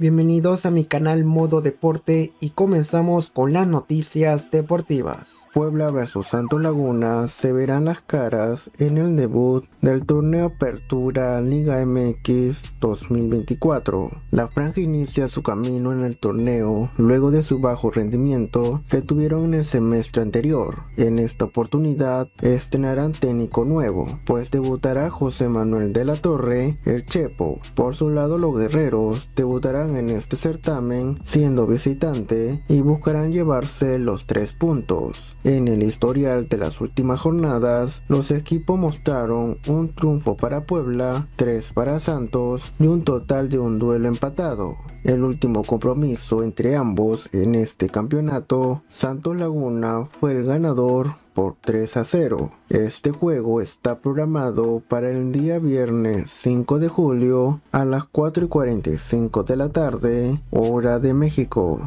Bienvenidos a mi canal Modo Deporte y comenzamos con las noticias deportivas. Puebla vs Santos Laguna se verán las caras en el debut del torneo Apertura Liga MX 2024. La franja inicia su camino en el torneo luego de su bajo rendimiento que tuvieron en el semestre anterior. En esta oportunidad estrenarán técnico nuevo, pues debutará José Manuel de la Torre, el Chepo. Por su lado los guerreros debutarán en este certamen siendo visitante y buscarán llevarse los tres puntos. En el historial de las últimas jornadas, los equipos mostraron un triunfo para Puebla, tres para Santos y un total de un duelo empatado. El último compromiso entre ambos en este campeonato, Santos Laguna fue el ganador por 3 a 0. Este juego está programado para el día viernes 5 de julio a las 4 y 45 de la tarde, hora de México.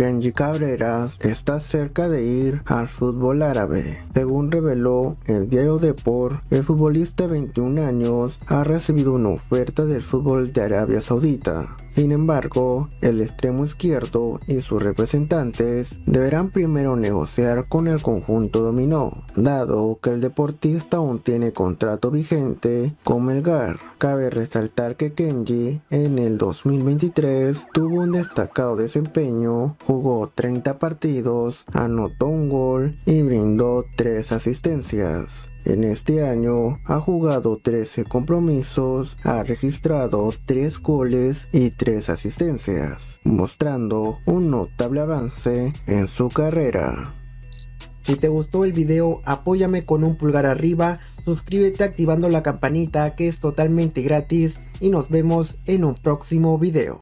Kenji Cabreras está cerca de ir al fútbol árabe. Según reveló el diario Deport, el futbolista de 21 años ha recibido una oferta del fútbol de Arabia Saudita. Sin embargo, el extremo izquierdo y sus representantes deberán primero negociar con el conjunto dominó, dado que el deportista aún tiene contrato vigente con Melgar. Cabe resaltar que Kenji en el 2023 tuvo un destacado desempeño, jugó 30 partidos, anotó un gol y brindó 3 asistencias. En este año ha jugado 13 compromisos, ha registrado 3 goles y 3 asistencias, mostrando un notable avance en su carrera. Si te gustó el video apóyame con un pulgar arriba, suscríbete activando la campanita que es totalmente gratis y nos vemos en un próximo video.